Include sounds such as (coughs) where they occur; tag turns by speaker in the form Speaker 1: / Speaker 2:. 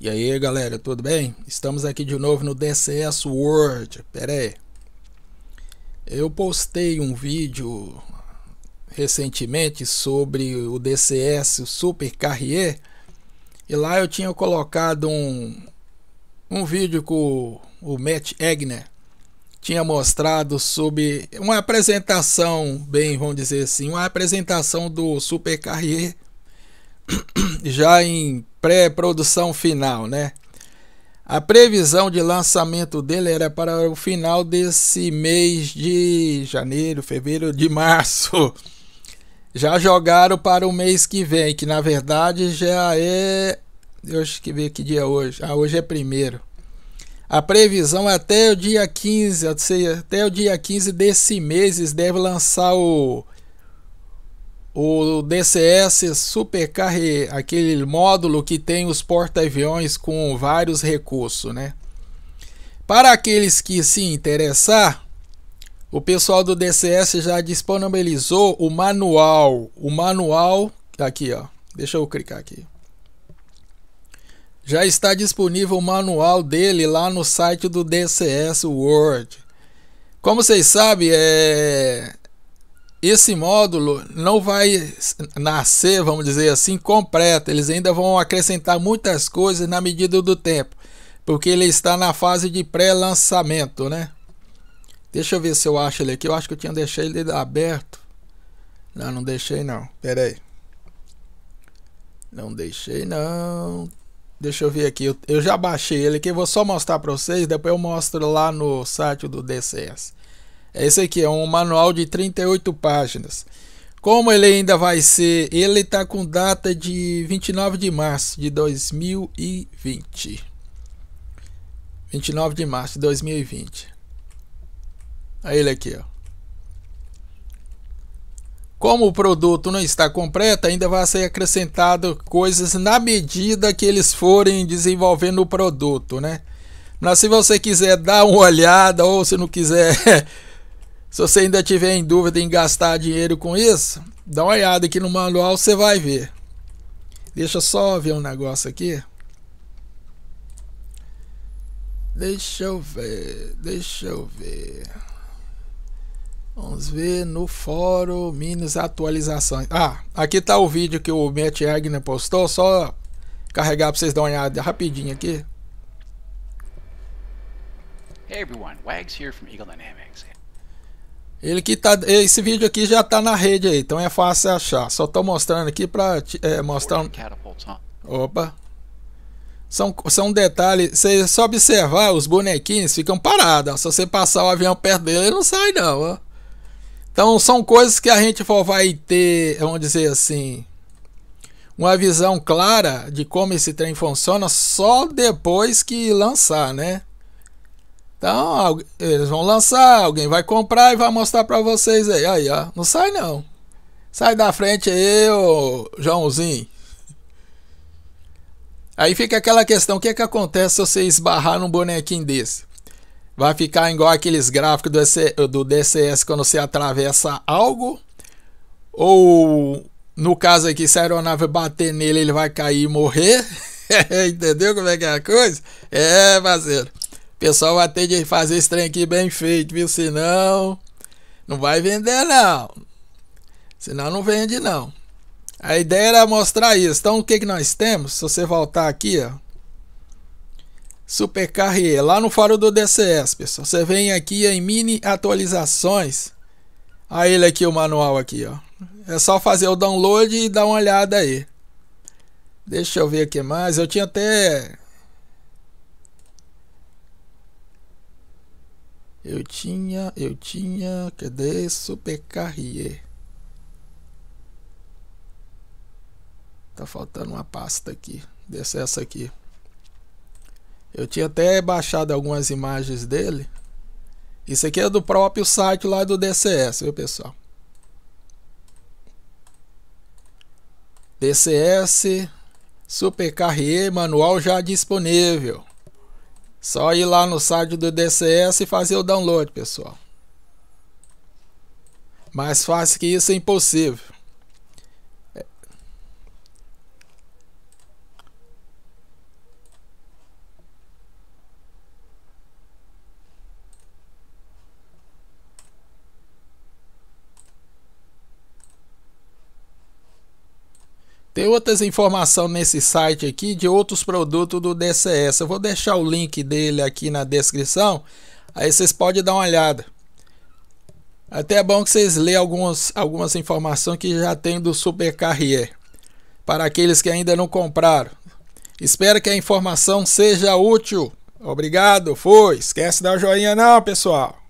Speaker 1: E aí galera, tudo bem? Estamos aqui de novo no DCS World. Pera aí. Eu postei um vídeo recentemente sobre o DCS Super Carrier e lá eu tinha colocado um, um vídeo com o Matt Egner tinha mostrado sobre uma apresentação, bem, vamos dizer assim, uma apresentação do Super Carrier (coughs) já em pré-produção final, né? A previsão de lançamento dele era para o final desse mês de janeiro, fevereiro, de março. (laughs) Já jogaram para o mês que vem, que na verdade já é. Deixa eu ver que dia é hoje. Ah, hoje é primeiro. A previsão é até o dia 15, até o dia 15 desse mês, eles devem lançar o o DCS supercarre, aquele módulo que tem os porta-aviões com vários recursos, né? Para aqueles que se interessar, o pessoal do DCS já disponibilizou o manual, o manual tá aqui, ó. Deixa eu clicar aqui. Já está disponível o manual dele lá no site do DCS World. Como vocês sabem, é, esse módulo não vai nascer, vamos dizer assim, completo. Eles ainda vão acrescentar muitas coisas na medida do tempo, porque ele está na fase de pré-lançamento, né? Deixa eu ver se eu acho ele aqui. Eu acho que eu tinha deixado ele aberto. Não, não deixei não. Pera aí. Não deixei não. Deixa eu ver aqui. Eu já baixei ele aqui. Vou só mostrar para vocês. Depois eu mostro lá no site do DCS. É esse aqui é um manual de 38 páginas. Como ele ainda vai ser, ele está com data de 29 de março de 2020. 29 de março de 2020. Aí ele aqui, ó. Como o produto não está completo, ainda vai ser acrescentado coisas na medida que eles forem desenvolvendo o produto, né? Mas se você quiser dar uma olhada ou se não quiser (laughs) Se você ainda tiver em dúvida em gastar dinheiro com isso, dá uma olhada aqui no manual, você vai ver. Deixa eu só ver um negócio aqui. Deixa eu ver, deixa eu ver. Vamos ver no fórum Minas Atualizações. Ah, aqui tá o vídeo que o Matt Egner postou. Só carregar para vocês dar uma olhada rapidinho aqui. Hey everyone, Wags here from Eagle Dynamics. Ele que tá. Esse vídeo aqui já tá na rede aí, então é fácil achar. Só tô mostrando aqui pra é, mostrar um. Opa! São, são detalhes. Você só observar, os bonequinhos ficam parados. Se você passar o avião perto dele, ele não sai, não. Ó. Então são coisas que a gente vai ter, vamos dizer assim, uma visão clara de como esse trem funciona só depois que lançar, né? Então, eles vão lançar, alguém vai comprar e vai mostrar para vocês aí. Aí, ó, não sai não. Sai da frente aí, ô Joãozinho. Aí fica aquela questão, o que é que acontece se você esbarrar num bonequinho desse? Vai ficar igual aqueles gráficos do, EC, do DCS quando você atravessa algo? Ou, no caso aqui, se a aeronave bater nele, ele vai cair e morrer? (laughs) Entendeu como é que é a coisa? É, parceiro pessoal vai ter de fazer esse trem aqui bem feito, viu? Senão não vai vender não. Senão não vende não. A ideia era mostrar isso. Então o que, que nós temos? Se você voltar aqui, ó. Supercarrier, lá no fórum do DCS, pessoal. Você vem aqui é em mini atualizações. Aí ele aqui, o manual aqui, ó. É só fazer o download e dar uma olhada aí. Deixa eu ver aqui mais. Eu tinha até Eu tinha, eu tinha cadê de supercarrier. Tá faltando uma pasta aqui. Desce essa aqui. Eu tinha até baixado algumas imagens dele. Isso aqui é do próprio site lá do DCS, viu pessoal? DCS Supercarrier manual já disponível. Só ir lá no site do DCS e fazer o download, pessoal. Mais fácil que isso é impossível. Tem outras informações nesse site aqui de outros produtos do DCS. Eu vou deixar o link dele aqui na descrição. Aí vocês podem dar uma olhada. Até é bom que vocês leiam algumas, algumas informações que já tem do Super Carrier. Para aqueles que ainda não compraram. Espero que a informação seja útil. Obrigado, foi. Esquece de dar o joinha não, pessoal.